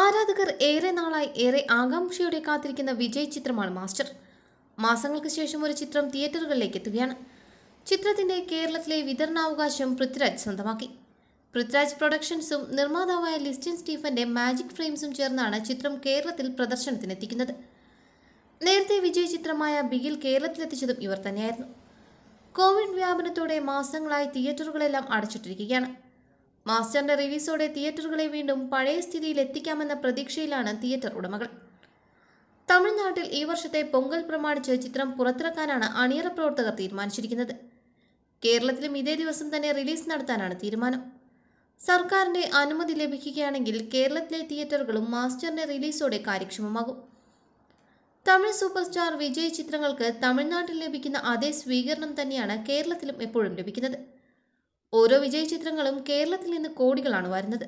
ആരാധകർ ഏറെ നാളായി ഏറെ ആകാംക്ഷയോടെ കാത്തിരിക്കുന്ന വിജയ് ചിത്രമാണ് മാസ്റ്റർ മാസങ്ങൾക്ക് ശേഷം ഒരു ചിത്രം തിയേറ്ററുകളിലേക്ക് എത്തുകയാണ് ചിത്രത്തിന്റെ കേരളത്തിലെ വിതരണാവകാശം പൃഥ്വിരാജ് സ്വന്തമാക്കി പൃഥ്വിരാജ് പ്രൊഡക്ഷൻസും നിർമ്മാതാവായ ലിസ്റ്റിൻ സ്റ്റീഫന്റെ മാജിക് ഫ്രെയിംസും ചേർന്നാണ് ചിത്രം കേരളത്തിൽ പ്രദർശനത്തിനെത്തിക്കുന്നത് നേരത്തെ വിജയ് ചിത്രമായ ബിഗിൽ കേരളത്തിലെത്തിച്ചതും ഇവർ തന്നെയായിരുന്നു കോവിഡ് വ്യാപനത്തോടെ മാസങ്ങളായി തിയേറ്ററുകളെല്ലാം അടച്ചിട്ടിരിക്കുകയാണ് മാസ്റ്ററിന്റെ റിലീസോടെ തിയേറ്ററുകളെ വീണ്ടും പഴയ സ്ഥിതിയിൽ എത്തിക്കാമെന്ന പ്രതീക്ഷയിലാണ് തിയേറ്റർ ഉടമകൾ തമിഴ്നാട്ടിൽ ഈ വർഷത്തെ പൊങ്കൽ പ്രമാണിച്ച് ചിത്രം പുറത്തിറക്കാനാണ് അണിയറ പ്രവർത്തകർ തീരുമാനിച്ചിരിക്കുന്നത് കേരളത്തിലും ഇതേ ദിവസം തന്നെ റിലീസ് നടത്താനാണ് തീരുമാനം സർക്കാരിന്റെ അനുമതി ലഭിക്കുകയാണെങ്കിൽ കേരളത്തിലെ തിയേറ്ററുകളും മാസ്റ്ററിന്റെ റിലീസോടെ കാര്യക്ഷമമാകും തമിഴ് സൂപ്പർ സ്റ്റാർ വിജയ് ചിത്രങ്ങൾക്ക് തമിഴ്നാട്ടിൽ ലഭിക്കുന്ന അതേ സ്വീകരണം തന്നെയാണ് കേരളത്തിലും എപ്പോഴും ലഭിക്കുന്നത് ഓരോ വിജയ ചിത്രങ്ങളും കേരളത്തിൽ നിന്ന് കോടികളാണ് വരുന്നത്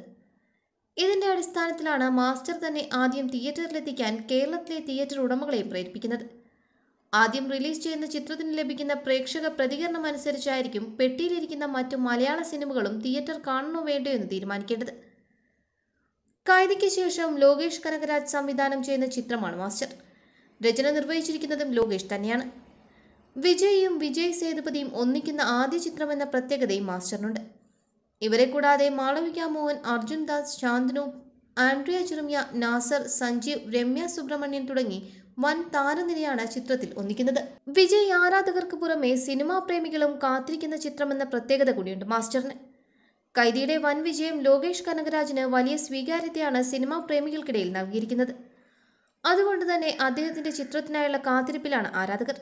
ഇതിന്റെ അടിസ്ഥാനത്തിലാണ് മാസ്റ്റർ തന്നെ ആദ്യം തിയേറ്ററിലെത്തിക്കാൻ കേരളത്തിലെ തിയേറ്റർ ഉടമകളെയും പ്രേരിപ്പിക്കുന്നത് ആദ്യം റിലീസ് ചെയ്യുന്ന ചിത്രത്തിന് ലഭിക്കുന്ന പ്രേക്ഷക പ്രതികരണം അനുസരിച്ചായിരിക്കും പെട്ടിയിലിരിക്കുന്ന മറ്റു മലയാള സിനിമകളും തിയേറ്റർ കാണണോ വേണ്ടോ എന്ന് തീരുമാനിക്കേണ്ടത് കായികയ്ക്ക് ശേഷം ലോകേഷ് കനകരാജ് സംവിധാനം ചെയ്യുന്ന ചിത്രമാണ് മാസ്റ്റർ രചന നിർവഹിച്ചിരിക്കുന്നതും ലോകേഷ് തന്നെയാണ് വിജയും വിജയ് സേതുപതിയും ഒന്നിക്കുന്ന ആദ്യ ചിത്രമെന്ന പ്രത്യേകതയും മാസ്റ്ററിനുണ്ട് ഇവരെ കൂടാതെ മാളവിക മോഹൻ അർജുൻ ദാസ് ശാന്തനു ആൻഡ്രിയ ചുരുമിയ നാസർ സഞ്ജീവ് രമ്യ സുബ്രഹ്മണ്യൻ തുടങ്ങി വൻ താരനിരയാണ് ചിത്രത്തിൽ ഒന്നിക്കുന്നത് വിജയ് ആരാധകർക്ക് പുറമെ സിനിമാ പ്രേമികളും കാത്തിരിക്കുന്ന ചിത്രമെന്ന പ്രത്യേകത കൂടിയുണ്ട് മാസ്റ്ററിന് കൈതിയുടെ വൻ വിജയം ലോകേഷ് കനകരാജിന് വലിയ സ്വീകാര്യതയാണ് സിനിമാ പ്രേമികൾക്കിടയിൽ നൽകിയിരിക്കുന്നത് അതുകൊണ്ട് തന്നെ അദ്ദേഹത്തിന്റെ ചിത്രത്തിനായുള്ള കാത്തിരിപ്പിലാണ് ആരാധകർ